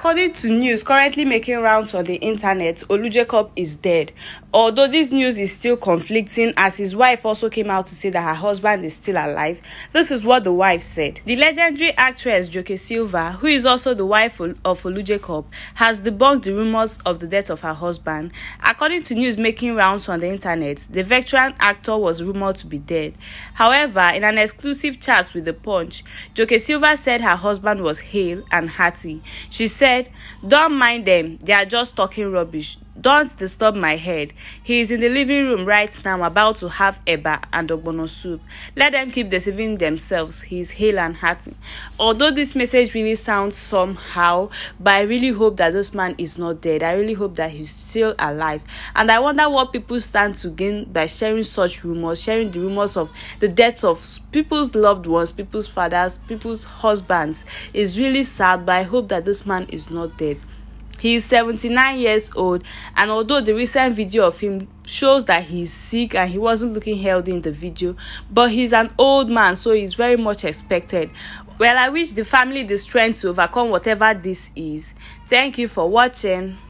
According to news currently making rounds on the internet, Olu Jacob is dead. Although this news is still conflicting as his wife also came out to say that her husband is still alive, this is what the wife said. The legendary actress Joke Silva, who is also the wife of Olu Jacob, has debunked the rumors of the death of her husband. According to news making rounds on the internet, the veteran actor was rumored to be dead. However, in an exclusive chat with The Punch, Joke Silva said her husband was hale and hearty. She said said, Don't mind them, they are just talking rubbish. Don't disturb my head. He is in the living room right now about to have eba and ogbono soup. Let them keep deceiving themselves. He is hale and hearty. Although this message really sounds somehow, but I really hope that this man is not dead. I really hope that he's still alive. And I wonder what people stand to gain by sharing such rumors, sharing the rumors of the deaths of people's loved ones, people's fathers, people's husbands. It's really sad, but I hope that this man is not dead. He is 79 years old, and although the recent video of him shows that he is sick and he wasn't looking healthy in the video, but he's an old man, so he's very much expected. Well, I wish the family the strength to overcome whatever this is. Thank you for watching.